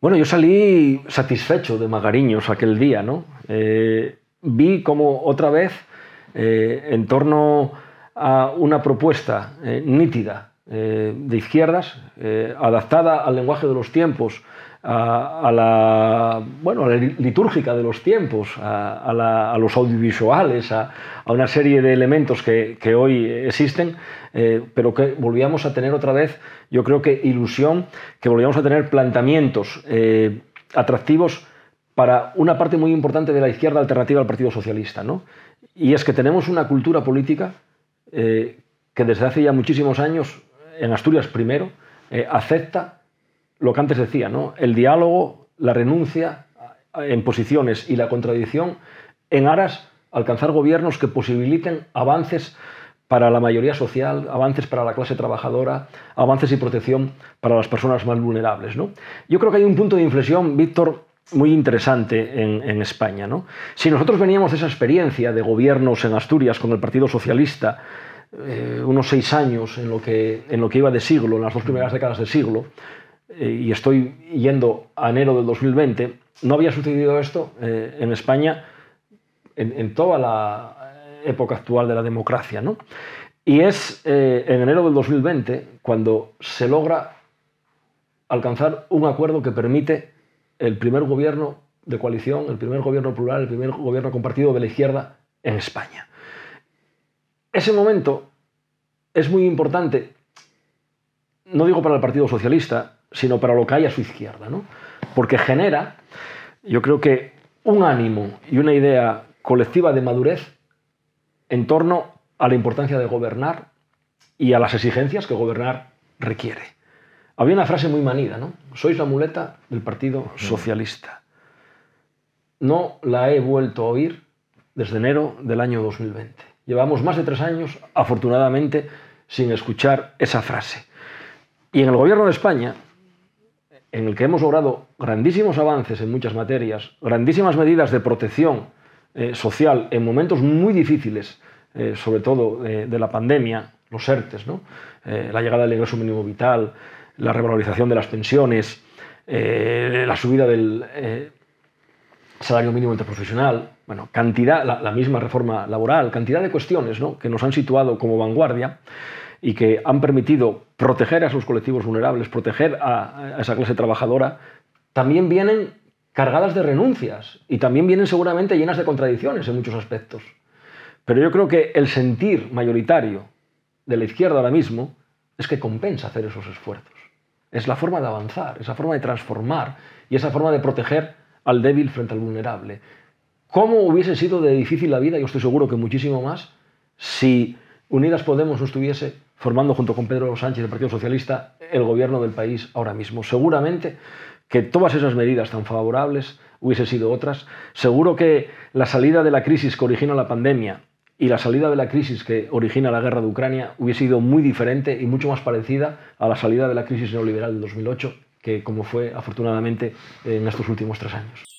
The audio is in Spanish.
Bueno, yo salí satisfecho de Magariños aquel día, ¿no? Eh, vi como otra vez, eh, en torno a una propuesta eh, nítida eh, de izquierdas, eh, adaptada al lenguaje de los tiempos, a, la, bueno, litúrgica de los tiempos, a, los audiovisuales, a, una serie de elementos que, hoy existen, eh, pero que volvíamos a tener otra vez, yo creo que ilusión, que volvíamos a tener planteamientos atractivos para una parte muy importante de la izquierda alternativa al Partido Socialista. ¿no? Y es que tenemos una cultura política que desde hace ya muchísimos años en Asturias primero, eh, acepta lo que antes decía, ¿no? el diálogo, la renuncia en posiciones y la contradicción en aras alcanzar gobiernos que posibiliten avances para la mayoría social, avances para la clase trabajadora, avances y protección para las personas más vulnerables. ¿no? Yo creo que hay un punto de inflexión, Víctor, muy interesante en, España. Si nosotros veníamos de esa experiencia de gobiernos en Asturias con el Partido Socialista, eh, unos seis años en lo, que, en lo que iba de siglo, en las dos primeras décadas de siglo, eh, y estoy yendo a enero del 2020, no había sucedido esto eh, en España en, toda la época actual de la democracia. ¿no? Y es en enero del 2020 cuando se logra alcanzar un acuerdo que permite el primer gobierno de coalición, el primer gobierno plural, el primer gobierno compartido de la izquierda en España ese momento es muy importante, no digo para el Partido Socialista, sino para lo que hay a su izquierda, ¿no? porque genera, yo creo que, un ánimo y una idea colectiva de madurez en torno a la importancia de gobernar y a las exigencias que gobernar requiere. Había una frase muy manida, ¿no? Sois la muleta del Partido Socialista. No la he vuelto a oír desde enero del año 2020. Llevamos más de tres años, afortunadamente, sin escuchar esa frase. Y en el gobierno de España, en el que hemos logrado grandísimos avances en muchas materias, grandísimas medidas de protección eh, social en momentos muy difíciles, eh, sobre todo eh, de la pandemia, los ERTES, la llegada del ingreso mínimo vital, la revalorización de las pensiones, la subida del salario mínimo interprofesional, bueno, cantidad, la, misma reforma laboral, cantidad de cuestiones ¿no? que nos han situado como vanguardia y que han permitido proteger a esos colectivos vulnerables, proteger a, a esa clase trabajadora, también vienen cargadas de renuncias y también vienen seguramente llenas de contradicciones en muchos aspectos. Pero yo creo que el sentir mayoritario de la izquierda ahora mismo es que compensa hacer esos esfuerzos. Es la forma de avanzar, esa forma de transformar y esa forma de proteger al débil frente al vulnerable. ¿Cómo hubiese sido de difícil la vida? Yo estoy seguro que muchísimo más si Unidas Podemos no estuviese formando junto con Pedro Sánchez del Partido Socialista el gobierno del país ahora mismo. Seguramente que todas esas medidas tan favorables hubiesen sido otras. Seguro que la salida de la crisis que origina la pandemia y la salida de la crisis que origina la guerra de Ucrania hubiese sido muy diferente y mucho más parecida a la salida de la crisis neoliberal del 2008 que como fue afortunadamente en estos últimos tres años.